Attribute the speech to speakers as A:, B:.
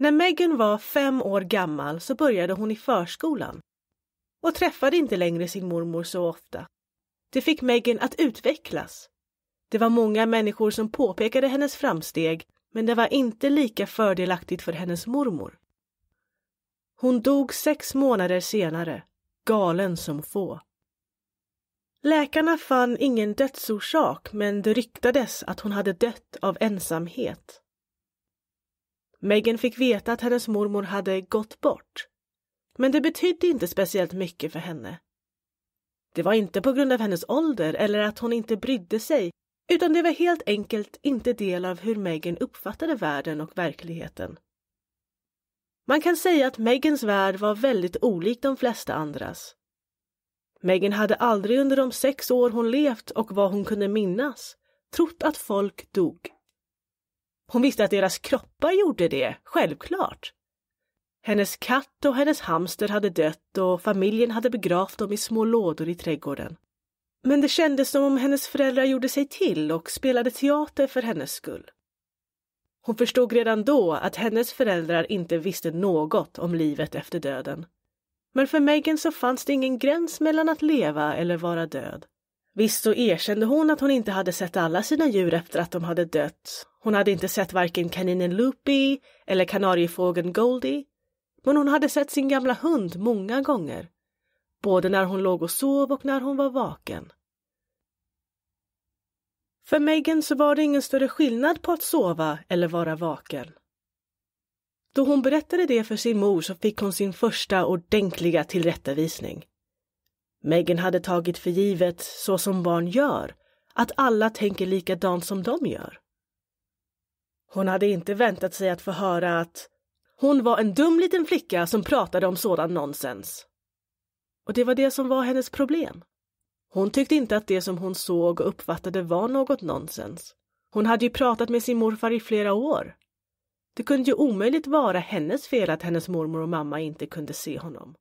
A: När Meghan var fem år gammal så började hon i förskolan och träffade inte längre sin mormor så ofta. Det fick Meghan att utvecklas. Det var många människor som påpekade hennes framsteg men det var inte lika fördelaktigt för hennes mormor. Hon dog sex månader senare, galen som få. Läkarna fann ingen dödsorsak men det ryktades att hon hade dött av ensamhet. Megan fick veta att hennes mormor hade gått bort. Men det betydde inte speciellt mycket för henne. Det var inte på grund av hennes ålder eller att hon inte brydde sig utan det var helt enkelt inte del av hur Megan uppfattade världen och verkligheten. Man kan säga att Megans värld var väldigt olik de flesta andras. Megan hade aldrig under de sex år hon levt och vad hon kunde minnas trott att folk dog. Hon visste att deras kroppar gjorde det, självklart. Hennes katt och hennes hamster hade dött och familjen hade begravt dem i små lådor i trädgården. Men det kändes som om hennes föräldrar gjorde sig till och spelade teater för hennes skull. Hon förstod redan då att hennes föräldrar inte visste något om livet efter döden. Men för Megan så fanns det ingen gräns mellan att leva eller vara död. Visst så erkände hon att hon inte hade sett alla sina djur efter att de hade dött hon hade inte sett varken kaninen Loopy eller kanariefågeln Goldie, men hon hade sett sin gamla hund många gånger, både när hon låg och sov och när hon var vaken. För Megan så var det ingen större skillnad på att sova eller vara vaken. Då hon berättade det för sin mor så fick hon sin första ordentliga tillrättavisning. Megan hade tagit för givet, så som barn gör, att alla tänker likadant som de gör. Hon hade inte väntat sig att få höra att hon var en dum liten flicka som pratade om sådan nonsens. Och det var det som var hennes problem. Hon tyckte inte att det som hon såg och uppfattade var något nonsens. Hon hade ju pratat med sin morfar i flera år. Det kunde ju omöjligt vara hennes fel att hennes mormor och mamma inte kunde se honom.